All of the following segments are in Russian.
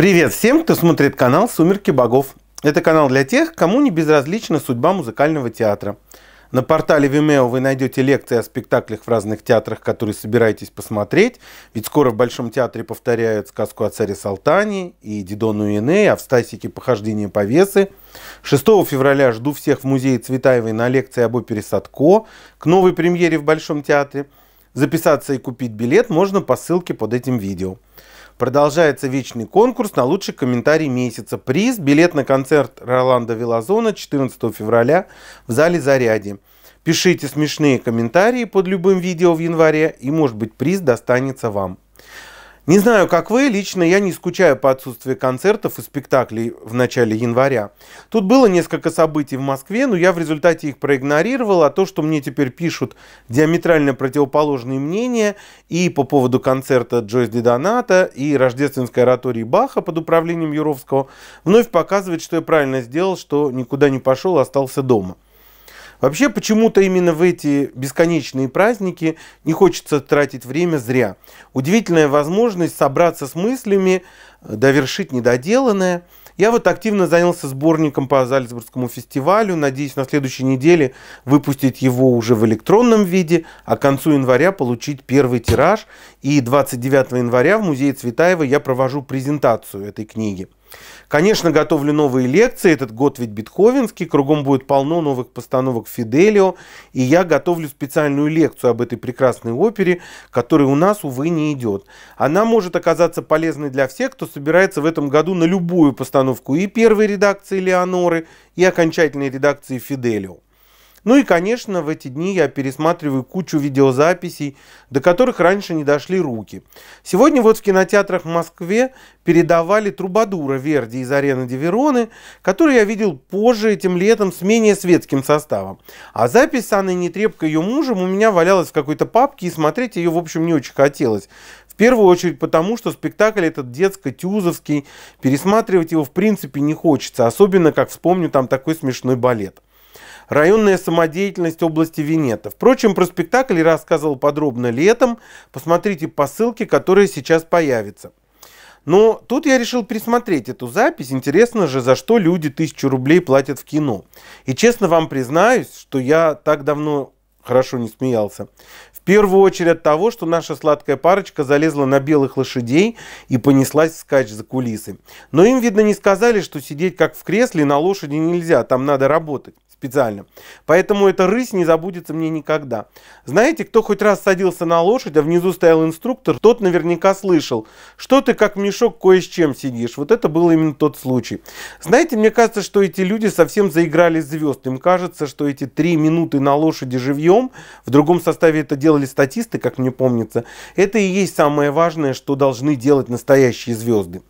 Привет всем, кто смотрит канал «Сумерки богов». Это канал для тех, кому не безразлична судьба музыкального театра. На портале Vimeo вы найдете лекции о спектаклях в разных театрах, которые собираетесь посмотреть, ведь скоро в Большом театре повторяют сказку о царе Салтане и Дидону и а в Стасике «Похождение повесы». 6 февраля жду всех в музее Цветаевой на лекции об опере Садко к новой премьере в Большом театре. Записаться и купить билет можно по ссылке под этим видео. Продолжается вечный конкурс на лучший комментарий месяца. Приз – билет на концерт Роланда Велазона 14 февраля в зале «Заряди». Пишите смешные комментарии под любым видео в январе, и, может быть, приз достанется вам. Не знаю, как вы, лично я не скучаю по отсутствию концертов и спектаклей в начале января. Тут было несколько событий в Москве, но я в результате их проигнорировал, а то, что мне теперь пишут диаметрально противоположные мнения и по поводу концерта Джойс Дидоната и рождественской оратории Баха под управлением Юровского, вновь показывает, что я правильно сделал, что никуда не пошел, остался дома. Вообще, почему-то именно в эти бесконечные праздники не хочется тратить время зря. Удивительная возможность собраться с мыслями, э, довершить недоделанное. Я вот активно занялся сборником по Зальцбургскому фестивалю. Надеюсь, на следующей неделе выпустить его уже в электронном виде, а к концу января получить первый тираж. И 29 января в музее Цветаева я провожу презентацию этой книги. Конечно, готовлю новые лекции, этот год ведь бетховенский, кругом будет полно новых постановок Фиделио, и я готовлю специальную лекцию об этой прекрасной опере, которая у нас, увы, не идет. Она может оказаться полезной для всех, кто собирается в этом году на любую постановку и первой редакции Леоноры, и окончательной редакции Фиделио. Ну и, конечно, в эти дни я пересматриваю кучу видеозаписей, до которых раньше не дошли руки. Сегодня вот в кинотеатрах в Москве передавали «Трубадура» Верди из арены Дивероны, который я видел позже этим летом с менее светским составом. А запись с Анной Нетребко ее мужем у меня валялась в какой-то папке, и смотреть ее, в общем, не очень хотелось. В первую очередь потому, что спектакль этот детско-тюзовский, пересматривать его в принципе не хочется, особенно как вспомню там такой смешной балет районная самодеятельность области Венета. Впрочем, про спектакль я рассказывал подробно летом. Посмотрите по ссылке, которая сейчас появится. Но тут я решил присмотреть эту запись. Интересно же, за что люди тысячу рублей платят в кино. И честно вам признаюсь, что я так давно хорошо не смеялся. В первую очередь от того, что наша сладкая парочка залезла на белых лошадей и понеслась скач за кулисы. Но им, видно, не сказали, что сидеть как в кресле на лошади нельзя, там надо работать специально. Поэтому эта рысь не забудется мне никогда. Знаете, кто хоть раз садился на лошадь, а внизу стоял инструктор, тот наверняка слышал, что ты как мешок кое с чем сидишь. Вот это был именно тот случай. Знаете, мне кажется, что эти люди совсем заиграли звезд. Им кажется, что эти три минуты на лошади живьем, в другом составе это делали статисты, как мне помнится, это и есть самое важное, что должны делать настоящие звезды.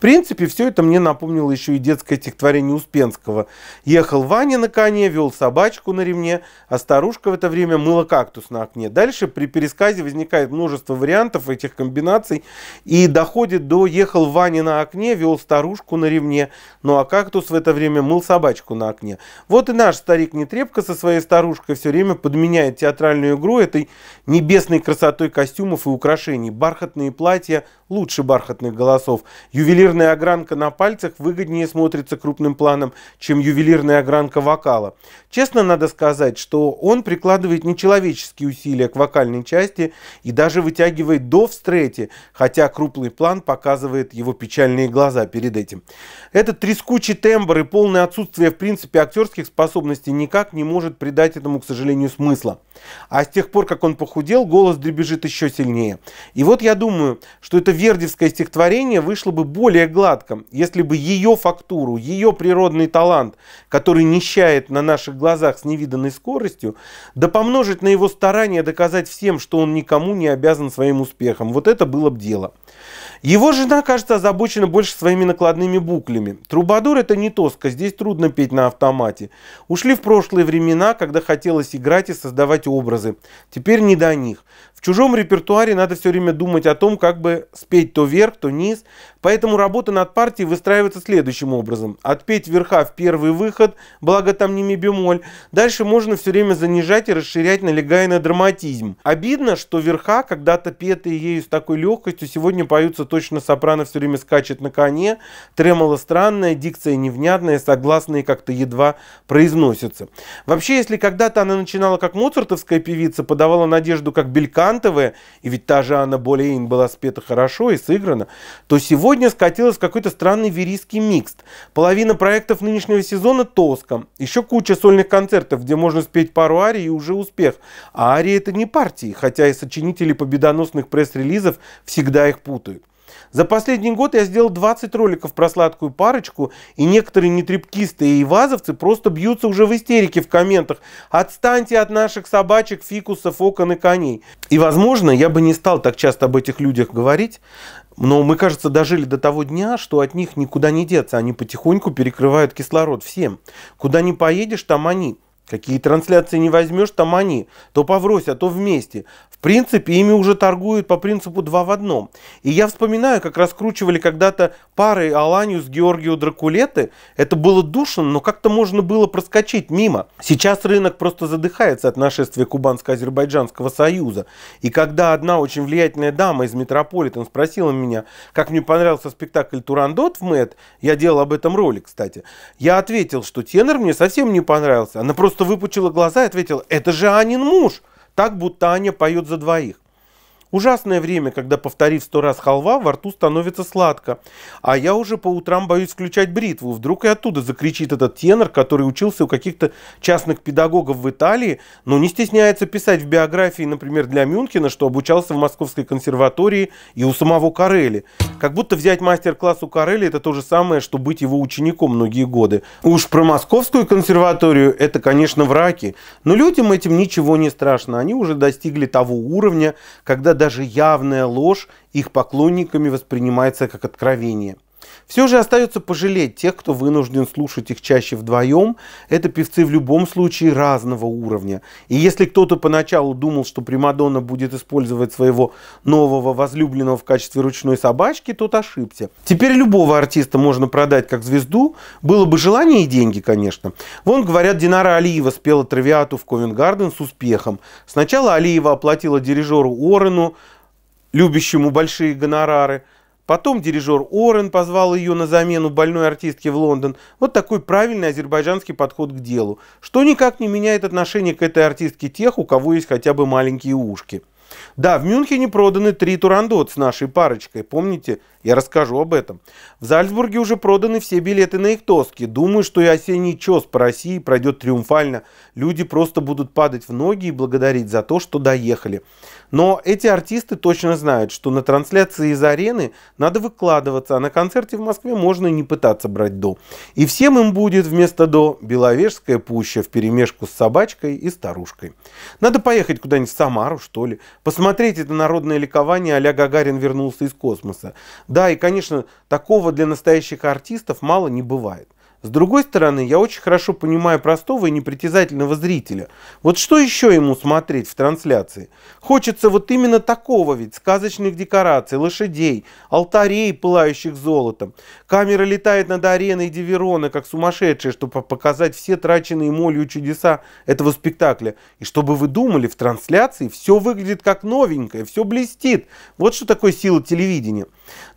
В принципе, все это мне напомнило еще и детское стихотворение Успенского. Ехал Ваня на коне, вел собачку на ремне, а старушка в это время мыла кактус на окне. Дальше при пересказе возникает множество вариантов этих комбинаций и доходит до «ехал Ваня на окне, вел старушку на ремне, ну а кактус в это время мыл собачку на окне». Вот и наш старик Нетребко со своей старушкой все время подменяет театральную игру этой небесной красотой костюмов и украшений, бархатные платья, лучше бархатных голосов. Ювелирная огранка на пальцах выгоднее смотрится крупным планом, чем ювелирная огранка вокала. Честно надо сказать, что он прикладывает нечеловеческие усилия к вокальной части и даже вытягивает до в стрете, хотя крупный план показывает его печальные глаза перед этим. Этот трескучий тембр и полное отсутствие в принципе актерских способностей никак не может придать этому, к сожалению, смысла. А с тех пор, как он похудел, голос дребезжит еще сильнее. И вот я думаю, что это вердевское стихотворение вышло бы более гладким, если бы ее фактуру, ее природный талант, который нищает на наших глазах с невиданной скоростью, да помножить на его старание доказать всем, что он никому не обязан своим успехом. Вот это было бы дело. Его жена, кажется, озабочена больше своими накладными буклями. Трубадур – это не тоска, здесь трудно петь на автомате. Ушли в прошлые времена, когда хотелось играть и создавать образы. Теперь не до них. В чужом репертуаре надо все время думать о том, как бы спеть то вверх, то низ, Поэтому работа над партией выстраивается следующим образом. Отпеть верха в первый выход, благо там не ми Дальше можно все время занижать и расширять, налегая на драматизм. Обидно, что верха, когда-то петые ею с такой легкостью, сегодня поются точно сопрано все время скачет на коне, тремоло странная, дикция невнятная, согласные как-то едва произносятся. Вообще, если когда-то она начинала как моцартовская певица, подавала надежду как белькантовая, и ведь та же Анна Болейн была спета хорошо и сыграна, то сегодня Сегодня скатилась в какой-то странный верийский микс. Половина проектов нынешнего сезона тоска. Еще куча сольных концертов, где можно спеть пару арий и уже успех. А арии это не партии, хотя и сочинители победоносных пресс-релизов всегда их путают. За последний год я сделал 20 роликов про сладкую парочку, и некоторые нетрепкисты и вазовцы просто бьются уже в истерике в комментах. Отстаньте от наших собачек, фикусов, окон и коней. И, возможно, я бы не стал так часто об этих людях говорить, но мы, кажется, дожили до того дня, что от них никуда не деться. Они потихоньку перекрывают кислород всем. Куда не поедешь, там они. Какие трансляции не возьмешь, там они. То поврось, а то вместе. В принципе, ими уже торгуют по принципу два в одном. И я вспоминаю, как раскручивали когда-то пары Аланию с Георгио Дракулеты. Это было душно, но как-то можно было проскочить мимо. Сейчас рынок просто задыхается от нашествия Кубанско-Азербайджанского союза. И когда одна очень влиятельная дама из Метрополитен спросила меня, как мне понравился спектакль «Турандот» в МЭД, я делал об этом ролик, кстати, я ответил, что тенор мне совсем не понравился. Она просто выпучила глаза и ответила, это же Анин муж. Так, будто Аня поет за двоих. Ужасное время, когда, повторив сто раз халва, во рту становится сладко. А я уже по утрам боюсь включать бритву. Вдруг и оттуда закричит этот тенор, который учился у каких-то частных педагогов в Италии, но не стесняется писать в биографии, например, для Мюнхена, что обучался в Московской консерватории и у самого Карели. Как будто взять мастер-класс у Карели – это то же самое, что быть его учеником многие годы. Уж про Московскую консерваторию это, конечно, враки. Но людям этим ничего не страшно. Они уже достигли того уровня, когда даже явная ложь их поклонниками воспринимается как откровение – все же остается пожалеть тех, кто вынужден слушать их чаще вдвоем. Это певцы в любом случае разного уровня. И если кто-то поначалу думал, что Примадонна будет использовать своего нового возлюбленного в качестве ручной собачки, тот ошибся. Теперь любого артиста можно продать как звезду. Было бы желание и деньги, конечно. Вон, говорят, Динара Алиева спела травиату в Ковенгарден с успехом. Сначала Алиева оплатила дирижеру Орену, любящему большие гонорары – Потом дирижер Орен позвал ее на замену больной артистке в Лондон. Вот такой правильный азербайджанский подход к делу, что никак не меняет отношение к этой артистке тех, у кого есть хотя бы маленькие ушки. Да, в Мюнхене проданы три турандот с нашей парочкой. Помните, я расскажу об этом. В Зальцбурге уже проданы все билеты на их тоски. Думаю, что и осенний чес по России пройдет триумфально. Люди просто будут падать в ноги и благодарить за то, что доехали. Но эти артисты точно знают, что на трансляции из арены надо выкладываться, а на концерте в Москве можно не пытаться брать до. И всем им будет вместо до Беловежская пуща в перемешку с собачкой и старушкой. Надо поехать куда-нибудь в Самару, что ли. Посмотреть это народное ликование а Гагарин вернулся из космоса. Да, и, конечно, такого для настоящих артистов мало не бывает. С другой стороны, я очень хорошо понимаю простого и непритязательного зрителя. Вот что еще ему смотреть в трансляции? Хочется вот именно такого ведь, сказочных декораций, лошадей, алтарей, пылающих золотом. Камера летает над ареной Диверона, как сумасшедшая, чтобы показать все траченные молью чудеса этого спектакля. И чтобы вы думали, в трансляции все выглядит как новенькое, все блестит. Вот что такое сила телевидения.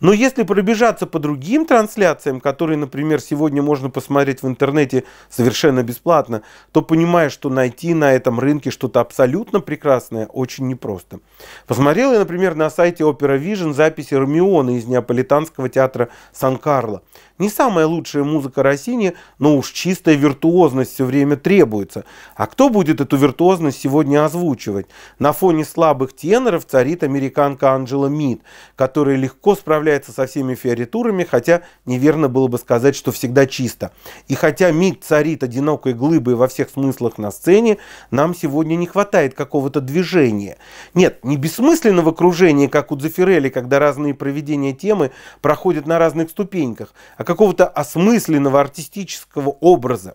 Но если пробежаться по другим трансляциям, которые, например, сегодня можно посмотреть в интернете совершенно бесплатно, то понимаешь, что найти на этом рынке что-то абсолютно прекрасное очень непросто. Посмотрел я, например, на сайте Opera Vision записи Ромеона из Неаполитанского театра Сан-Карло. Не самая лучшая музыка Россини, но уж чистая виртуозность все время требуется. А кто будет эту виртуозность сегодня озвучивать? На фоне слабых теноров царит американка Анджела Мид, которая легко справляется со всеми фиоритурами, хотя неверно было бы сказать, что всегда чисто конфликта. И хотя Мид царит одинокой глыбой во всех смыслах на сцене, нам сегодня не хватает какого-то движения. Нет, не бессмысленного кружения, как у Дзефирелли, когда разные проведения темы проходят на разных ступеньках, а какого-то осмысленного артистического образа.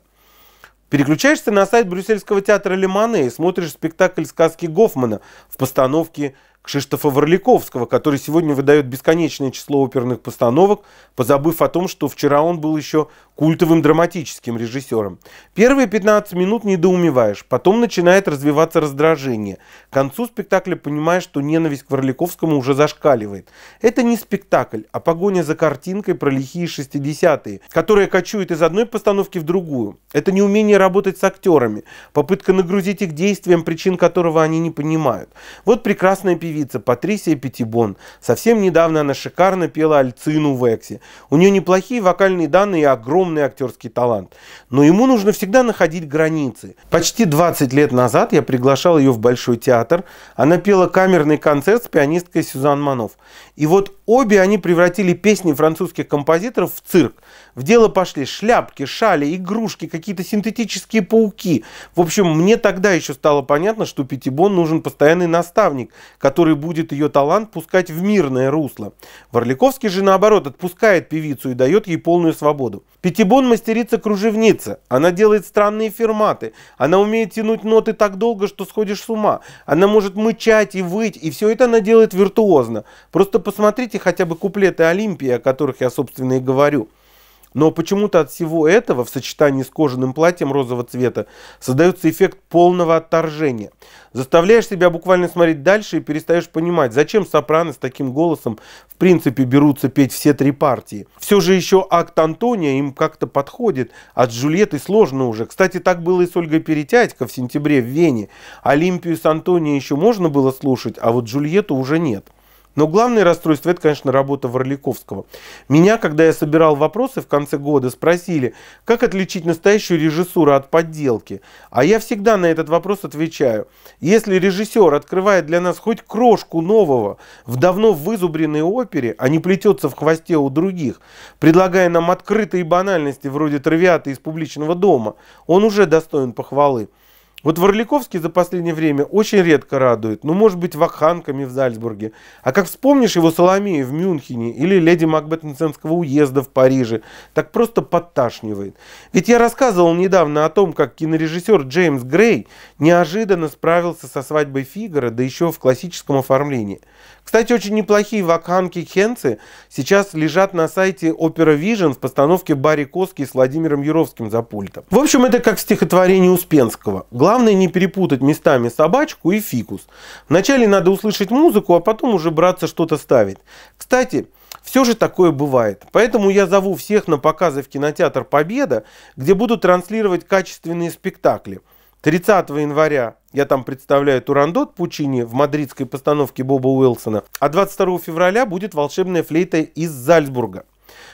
Переключаешься на сайт Брюссельского театра Лимоне и смотришь спектакль сказки Гофмана в постановке Кшиштофа Ворляковского, который сегодня выдает бесконечное число оперных постановок, позабыв о том, что вчера он был еще культовым драматическим режиссером. Первые 15 минут недоумеваешь, потом начинает развиваться раздражение. К концу спектакля понимаешь, что ненависть к Ворляковскому уже зашкаливает. Это не спектакль, а погоня за картинкой про лихие 60-е, которая кочует из одной постановки в другую. Это неумение работать с актерами, попытка нагрузить их действием, причин которого они не понимают. Вот прекрасная пьеса певица Патрисия Пятибон. Совсем недавно она шикарно пела Альцину в Эксе. У нее неплохие вокальные данные и огромный актерский талант. Но ему нужно всегда находить границы. Почти 20 лет назад я приглашал ее в Большой театр. Она пела камерный концерт с пианисткой Сюзан Манов. И вот обе они превратили песни французских композиторов в цирк. В дело пошли шляпки, шали, игрушки, какие-то синтетические пауки. В общем, мне тогда еще стало понятно, что Пятибон нужен постоянный наставник, который который будет ее талант пускать в мирное русло. Варликовский же, наоборот, отпускает певицу и дает ей полную свободу. Пятибон мастерица-кружевница. Она делает странные ферматы. Она умеет тянуть ноты так долго, что сходишь с ума. Она может мычать и выть, и все это она делает виртуозно. Просто посмотрите хотя бы куплеты Олимпии, о которых я, собственно, и говорю. Но почему-то от всего этого в сочетании с кожаным платьем розового цвета создается эффект полного отторжения. Заставляешь себя буквально смотреть дальше и перестаешь понимать, зачем сопрано с таким голосом в принципе берутся петь все три партии. Все же еще акт Антония им как-то подходит, а с Джульеттой сложно уже. Кстати, так было и с Ольгой Перетядько в сентябре в Вене. Олимпию с Антонией еще можно было слушать, а вот Джульетту уже нет. Но главное расстройство, это, конечно, работа Ворликовского. Меня, когда я собирал вопросы в конце года, спросили, как отличить настоящую режиссуру от подделки. А я всегда на этот вопрос отвечаю. Если режиссер открывает для нас хоть крошку нового в давно вызубренной опере, а не плетется в хвосте у других, предлагая нам открытые банальности вроде травиата из публичного дома, он уже достоин похвалы. Вот Ворликовский за последнее время очень редко радует, ну, может быть, ваханками в Зальцбурге. А как вспомнишь его Соломею в Мюнхене или леди Макбет уезда в Париже, так просто подташнивает. Ведь я рассказывал недавно о том, как кинорежиссер Джеймс Грей неожиданно справился со свадьбой Фигара, да еще в классическом оформлении – кстати, очень неплохие вакханки Хенцы сейчас лежат на сайте Opera Vision в постановке Барри Коски с Владимиром Юровским за пультом. В общем, это как стихотворение Успенского. Главное не перепутать местами собачку и фикус. Вначале надо услышать музыку, а потом уже браться что-то ставить. Кстати, все же такое бывает. Поэтому я зову всех на показы в кинотеатр «Победа», где будут транслировать качественные спектакли – 30 января я там представляю Турандот Пучини в мадридской постановке Боба Уилсона, а 22 февраля будет волшебная флейта из Зальцбурга.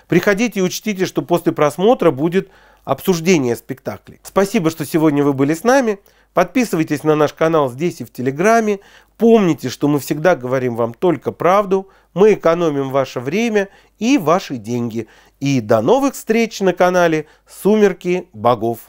Приходите и учтите, что после просмотра будет обсуждение спектаклей. Спасибо, что сегодня вы были с нами. Подписывайтесь на наш канал здесь и в Телеграме. Помните, что мы всегда говорим вам только правду. Мы экономим ваше время и ваши деньги. И до новых встреч на канале «Сумерки богов».